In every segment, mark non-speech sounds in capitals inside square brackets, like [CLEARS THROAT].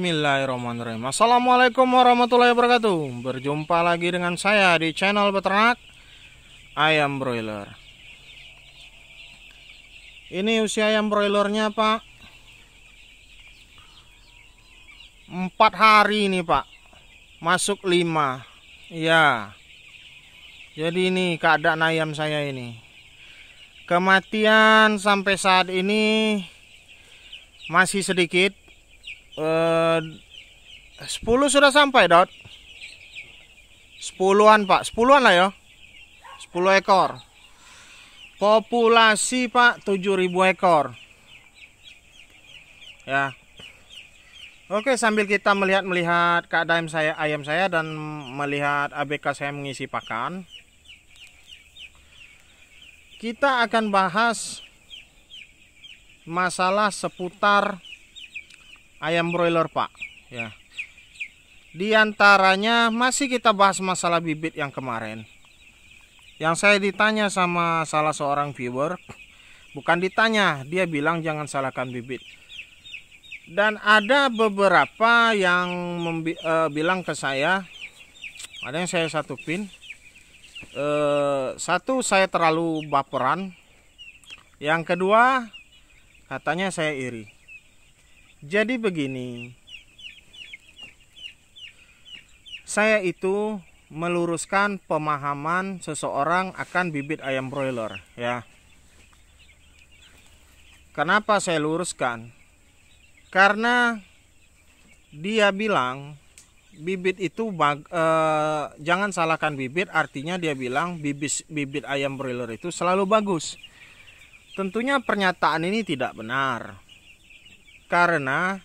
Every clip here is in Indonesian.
Bismillahirrahmanirrahim Assalamualaikum warahmatullahi wabarakatuh Berjumpa lagi dengan saya di channel peternak Ayam broiler Ini usia ayam broilernya pak empat hari ini pak Masuk lima. Ya Jadi ini keadaan ayam saya ini Kematian sampai saat ini Masih sedikit Eh, uh, 10 sudah sampai Dot 10-an Pak 10-an lah ya 10 ekor populasi Pak 7000 ekor ya Oke sambil kita melihat-melihat keadaan saya ayam saya dan melihat ABK saya mengisi pakan kita akan bahas masalah seputar ayam broiler pak ya di antaranya masih kita bahas masalah bibit yang kemarin yang saya ditanya sama salah seorang viewer bukan ditanya dia bilang jangan salahkan bibit dan ada beberapa yang membi eh, bilang ke saya ada yang saya satu pin uh, eh, satu saya terlalu baperan yang kedua katanya saya iri jadi begini. Saya itu meluruskan pemahaman seseorang akan bibit ayam broiler ya. Kenapa saya luruskan? Karena dia bilang bibit itu bag, eh, jangan salahkan bibit artinya dia bilang bibis bibit ayam broiler itu selalu bagus. Tentunya pernyataan ini tidak benar karena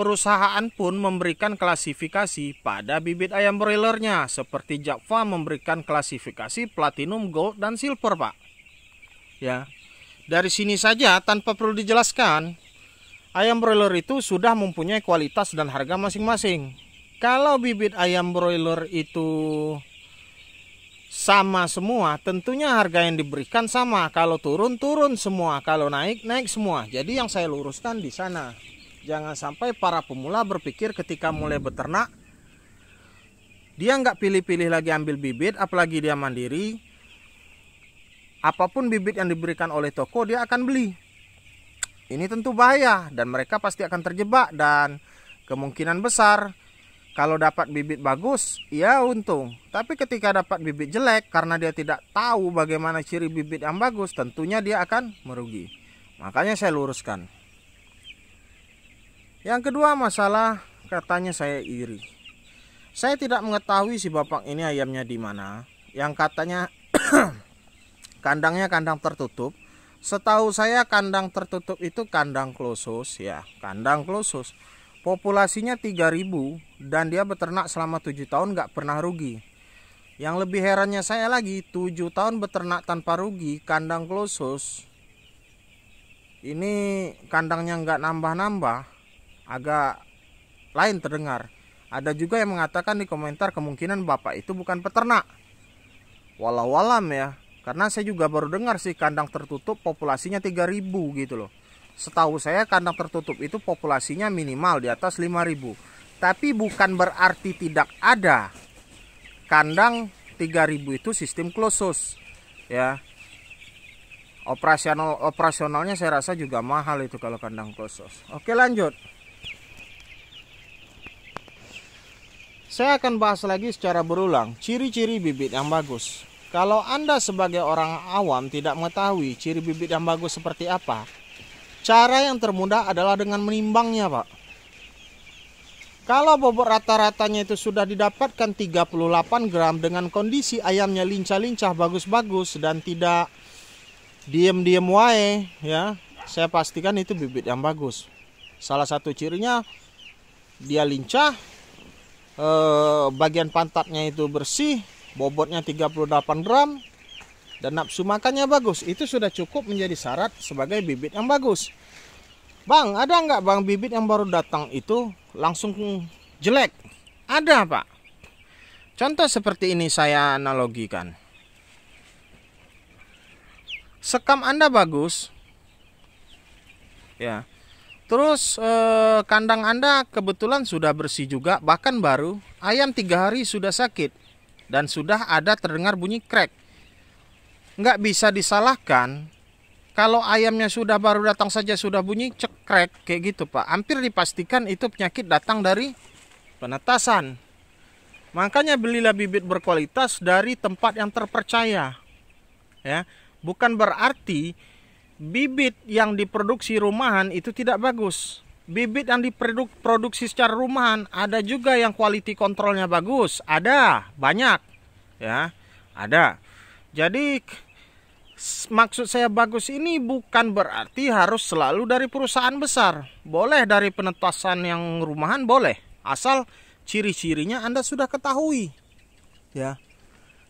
perusahaan pun memberikan klasifikasi pada bibit ayam broilernya seperti Jakfa memberikan klasifikasi platinum, gold dan silver, Pak. Ya. Dari sini saja tanpa perlu dijelaskan, ayam broiler itu sudah mempunyai kualitas dan harga masing-masing. Kalau bibit ayam broiler itu sama semua, tentunya harga yang diberikan sama. Kalau turun, turun semua. Kalau naik, naik semua. Jadi yang saya luruskan di sana. Jangan sampai para pemula berpikir ketika mulai beternak, dia nggak pilih-pilih lagi ambil bibit, apalagi dia mandiri. Apapun bibit yang diberikan oleh toko, dia akan beli. Ini tentu bahaya dan mereka pasti akan terjebak dan kemungkinan besar kalau dapat bibit bagus ya untung tapi ketika dapat bibit jelek karena dia tidak tahu bagaimana ciri bibit yang bagus tentunya dia akan merugi makanya saya luruskan yang kedua masalah katanya saya iri saya tidak mengetahui si bapak ini ayamnya di mana yang katanya [CLEARS THROAT] kandangnya kandang tertutup setahu saya kandang tertutup itu kandang klosus ya kandang klosus Populasinya 3000 dan dia beternak selama 7 tahun gak pernah rugi. Yang lebih herannya saya lagi 7 tahun beternak tanpa rugi kandang klosus. Ini kandangnya nggak nambah-nambah agak lain terdengar. Ada juga yang mengatakan di komentar kemungkinan bapak itu bukan peternak. Walau alam ya, karena saya juga baru dengar sih kandang tertutup populasinya 3000 gitu loh. Setahu saya kandang tertutup itu populasinya minimal di atas 5000. Tapi bukan berarti tidak ada. Kandang 3000 itu sistem klosus. Ya. Operasional operasionalnya saya rasa juga mahal itu kalau kandang klosus. Oke, lanjut. Saya akan bahas lagi secara berulang ciri-ciri bibit yang bagus. Kalau Anda sebagai orang awam tidak mengetahui ciri bibit yang bagus seperti apa, Cara yang termudah adalah dengan menimbangnya, Pak. Kalau bobot rata-ratanya itu sudah didapatkan 38 gram dengan kondisi ayamnya lincah-lincah bagus-bagus dan tidak diem-diem wae, ya. Saya pastikan itu bibit yang bagus. Salah satu cirinya dia lincah, eh, bagian pantatnya itu bersih, bobotnya 38 gram, dan nafsu makannya bagus itu sudah cukup menjadi syarat sebagai bibit yang bagus bang ada nggak bang bibit yang baru datang itu langsung jelek ada pak contoh seperti ini saya analogikan sekam anda bagus ya terus eh, kandang anda kebetulan sudah bersih juga bahkan baru ayam tiga hari sudah sakit dan sudah ada terdengar bunyi crack nggak bisa disalahkan kalau ayamnya sudah baru datang saja sudah bunyi cekrek kayak gitu pak hampir dipastikan itu penyakit datang dari penetasan makanya belilah bibit berkualitas dari tempat yang terpercaya ya bukan berarti bibit yang diproduksi rumahan itu tidak bagus bibit yang diproduksi secara rumahan ada juga yang quality kontrolnya bagus ada banyak ya ada jadi maksud saya bagus ini bukan berarti harus selalu dari perusahaan besar. Boleh dari penetasan yang rumahan boleh, asal ciri-cirinya Anda sudah ketahui. Ya.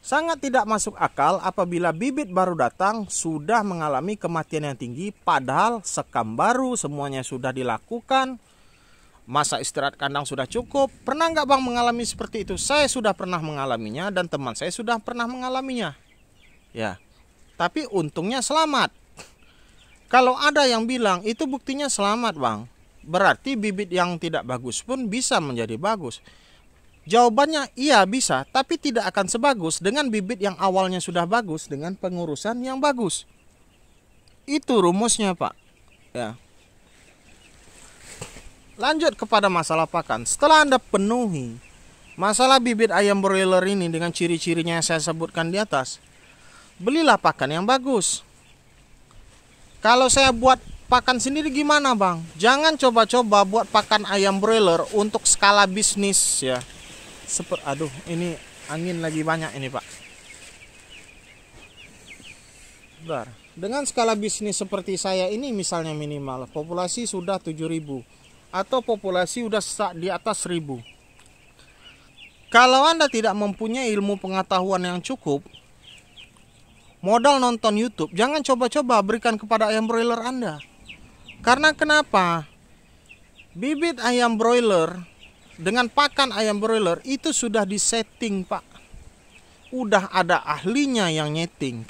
Sangat tidak masuk akal apabila bibit baru datang sudah mengalami kematian yang tinggi padahal sekam baru semuanya sudah dilakukan. Masa istirahat kandang sudah cukup. Pernah nggak bang mengalami seperti itu? Saya sudah pernah mengalaminya dan teman saya sudah pernah mengalaminya. Ya, tapi untungnya selamat. Kalau ada yang bilang itu buktinya selamat, Bang. Berarti bibit yang tidak bagus pun bisa menjadi bagus. Jawabannya iya bisa, tapi tidak akan sebagus dengan bibit yang awalnya sudah bagus dengan pengurusan yang bagus. Itu rumusnya, Pak. Ya. Lanjut kepada masalah pakan. Setelah Anda penuhi masalah bibit ayam broiler ini dengan ciri-cirinya saya sebutkan di atas, belilah pakan yang bagus. Kalau saya buat pakan sendiri gimana bang? Jangan coba-coba buat pakan ayam broiler untuk skala bisnis ya. Seper, aduh ini angin lagi banyak ini pak. Bentar. Dengan skala bisnis seperti saya ini misalnya minimal populasi sudah 7000 atau populasi sudah di atas 1000. Kalau Anda tidak mempunyai ilmu pengetahuan yang cukup, modal nonton YouTube, jangan coba-coba berikan kepada ayam broiler Anda. Karena kenapa? Bibit ayam broiler dengan pakan ayam broiler itu sudah disetting, Pak. Udah ada ahlinya yang nyeting.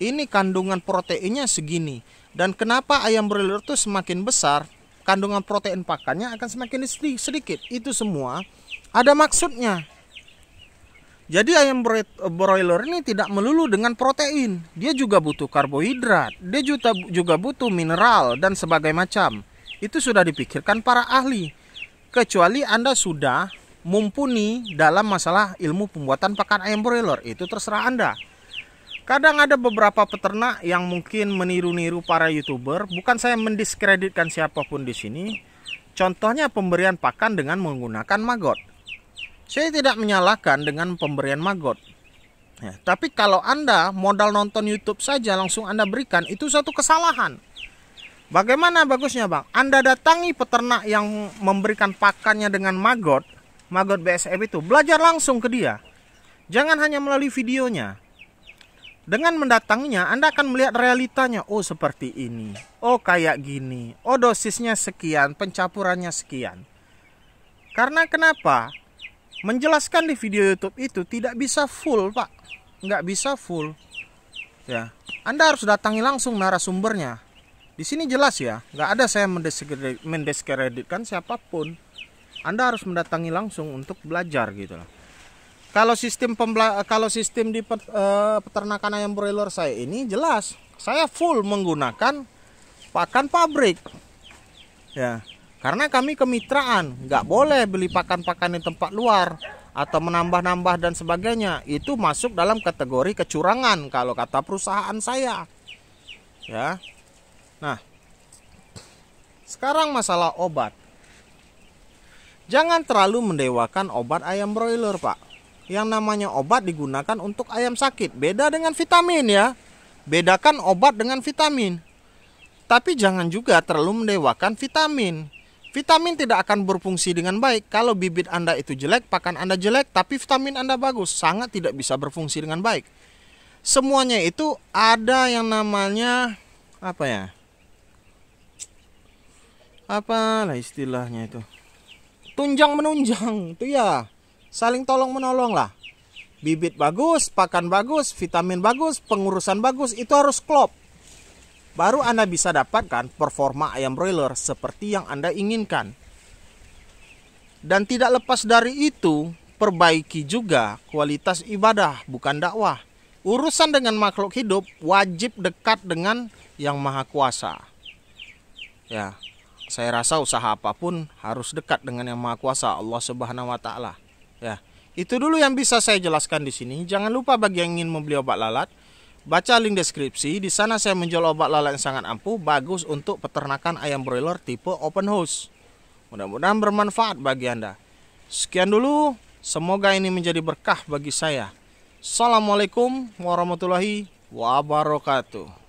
Ini kandungan proteinnya segini. Dan kenapa ayam broiler itu semakin besar, kandungan protein pakannya akan semakin sedikit. Itu semua ada maksudnya. Jadi ayam broiler ini tidak melulu dengan protein. Dia juga butuh karbohidrat, dia juga, juga butuh mineral dan sebagai macam. Itu sudah dipikirkan para ahli. Kecuali Anda sudah mumpuni dalam masalah ilmu pembuatan pakan ayam broiler, itu terserah Anda. Kadang ada beberapa peternak yang mungkin meniru-niru para YouTuber, bukan saya mendiskreditkan siapapun di sini. Contohnya pemberian pakan dengan menggunakan maggot saya tidak menyalahkan dengan pemberian magot. Ya, tapi kalau Anda modal nonton YouTube saja langsung Anda berikan itu satu kesalahan. Bagaimana bagusnya Bang? Anda datangi peternak yang memberikan pakannya dengan magot, magot BSF itu, belajar langsung ke dia. Jangan hanya melalui videonya. Dengan mendatanginya Anda akan melihat realitanya. Oh, seperti ini. Oh, kayak gini. Oh, dosisnya sekian, pencampurannya sekian. Karena kenapa? menjelaskan di video YouTube itu tidak bisa full pak nggak bisa full ya Anda harus datangi langsung narasumbernya di sini jelas ya nggak ada saya mendeskreditkan siapapun Anda harus mendatangi langsung untuk belajar gitu loh kalau sistem pembela kalau sistem di pet, uh, eh, peternakan ayam broiler saya ini jelas saya full menggunakan pakan pabrik ya karena kami kemitraan, nggak boleh beli pakan-pakan di tempat luar atau menambah-nambah dan sebagainya. Itu masuk dalam kategori kecurangan kalau kata perusahaan saya. Ya. Nah, sekarang masalah obat. Jangan terlalu mendewakan obat ayam broiler, Pak. Yang namanya obat digunakan untuk ayam sakit, beda dengan vitamin ya. Bedakan obat dengan vitamin. Tapi jangan juga terlalu mendewakan vitamin Vitamin tidak akan berfungsi dengan baik kalau bibit Anda itu jelek, pakan Anda jelek, tapi vitamin Anda bagus, sangat tidak bisa berfungsi dengan baik. Semuanya itu ada yang namanya apa ya? Apalah istilahnya itu? Tunjang menunjang, itu ya. Saling tolong menolong lah. Bibit bagus, pakan bagus, vitamin bagus, pengurusan bagus, itu harus klop baru Anda bisa dapatkan performa ayam broiler seperti yang Anda inginkan. Dan tidak lepas dari itu, perbaiki juga kualitas ibadah, bukan dakwah. Urusan dengan makhluk hidup wajib dekat dengan Yang Maha Kuasa. Ya, saya rasa usaha apapun harus dekat dengan Yang Maha Kuasa, Allah Subhanahu wa taala. Ya. Itu dulu yang bisa saya jelaskan di sini. Jangan lupa bagi yang ingin membeli obat lalat, Baca link deskripsi, di sana saya menjual obat lalat yang sangat ampuh, bagus untuk peternakan ayam broiler tipe open house. Mudah-mudahan bermanfaat bagi Anda. Sekian dulu, semoga ini menjadi berkah bagi saya. Assalamualaikum warahmatullahi wabarakatuh.